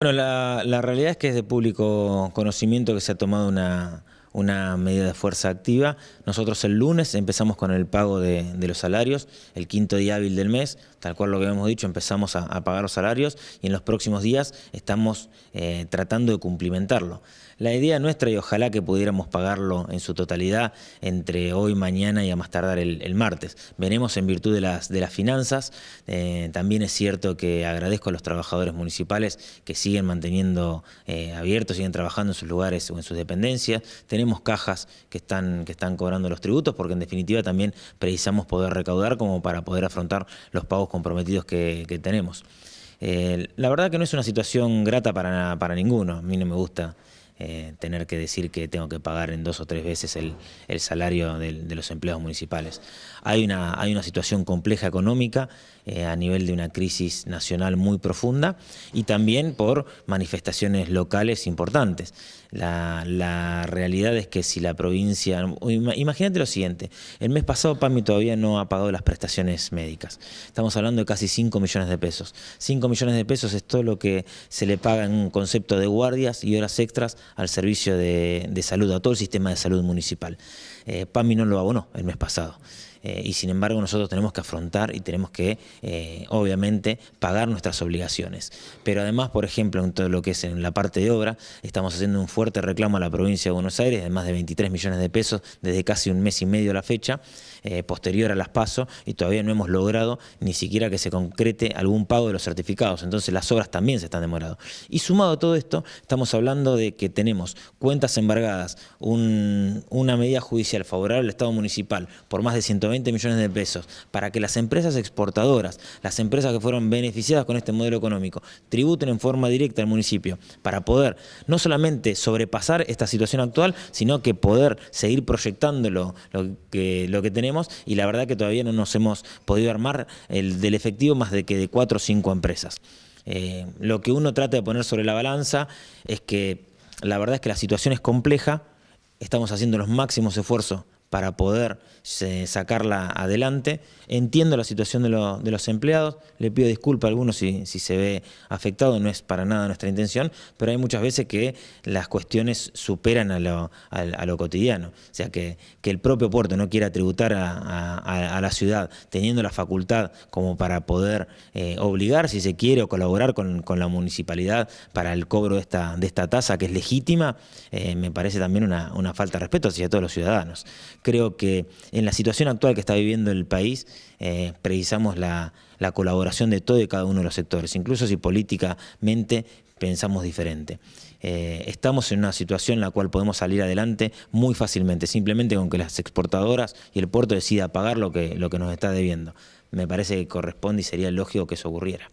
Bueno, la, la, realidad es que es de público conocimiento que se ha tomado una, una medida de fuerza activa. Nosotros el lunes empezamos con el pago de, los salarios, el quinto día hábil del mes, tal cual lo que hemos dicho, empezamos a, pagar los salarios y en los próximos días estamos eh, tratando de cumplimentarlo. La idea nuestra, y ojalá que pudiéramos pagarlo en su totalidad entre hoy, mañana y a más tardar el, martes. Veremos en virtud de las, de las finanzas. Eh, también es cierto que agradezco a los trabajadores municipales que siguen manteniendo eh, abiertos, siguen trabajando en sus lugares o en sus dependencias. Tenemos cajas que están, que están cobrando los tributos, porque en definitiva también precisamos poder recaudar como para poder afrontar los pagos comprometidos que, tenemos. Eh, la verdad que no es una situación grata para, para ninguno, a mí no me gusta eh, tener que decir que tengo que pagar en dos o tres veces el, el salario de, los empleados municipales. Hay una, situación compleja económica eh, a nivel de una crisis nacional muy profunda y también por manifestaciones locales importantes. La, la realidad es que si la provincia... Imagínate lo siguiente, el mes pasado PAMI todavía no ha pagado las prestaciones médicas. Estamos hablando de casi 5 millones de pesos. 5 millones de pesos es todo lo que se le paga en concepto de guardias y horas extras al servicio de, salud, a todo el sistema de salud municipal. Eh, PAMI no lo abonó el mes pasado. Eh, y sin embargo nosotros tenemos que afrontar y tenemos que, eh, obviamente, pagar nuestras obligaciones. Pero además, por ejemplo, en todo lo que es en la parte de obra, estamos haciendo un fuerte reclamo a la provincia de Buenos Aires de más de 23 millones de pesos desde casi un mes y medio a la fecha, eh, posterior a las pasos y todavía no hemos logrado ni siquiera que se concrete algún pago de los certificados. Entonces las obras también se están demorando. Y sumado a todo esto, estamos hablando de que tenemos cuentas embargadas, una medida judicial favorable al Estado municipal por más de 120 20 millones de pesos para que las empresas exportadoras, las empresas que fueron beneficiadas con este modelo económico, tributen en forma directa al municipio para poder no solamente sobrepasar esta situación actual, sino que poder seguir proyectando lo, que, lo que tenemos y la verdad que todavía no nos hemos podido armar el, del efectivo más de que de cuatro o cinco empresas. Eh, lo que uno trata de poner sobre la balanza es que la verdad es que la situación es compleja, estamos haciendo los máximos esfuerzos para poder sacarla adelante. Entiendo la situación de, los empleados, le pido disculpa a algunos si, se ve afectado, no es para nada nuestra intención, pero hay muchas veces que las cuestiones superan a lo, cotidiano. O sea, que, el propio puerto no quiera tributar a, la ciudad, teniendo la facultad como para poder eh, obligar, si se quiere, o colaborar con, la municipalidad para el cobro de esta, de esta tasa, que es legítima, eh, me parece también una, una falta de respeto hacia todos los ciudadanos. Creo que en la situación actual que está viviendo el país, eh, precisamos la, colaboración de todo y cada uno de los sectores, incluso si políticamente pensamos diferente. Eh, estamos en una situación en la cual podemos salir adelante muy fácilmente, simplemente con que las exportadoras y el puerto decida pagar lo que, lo que nos está debiendo. Me parece que corresponde y sería lógico que eso ocurriera.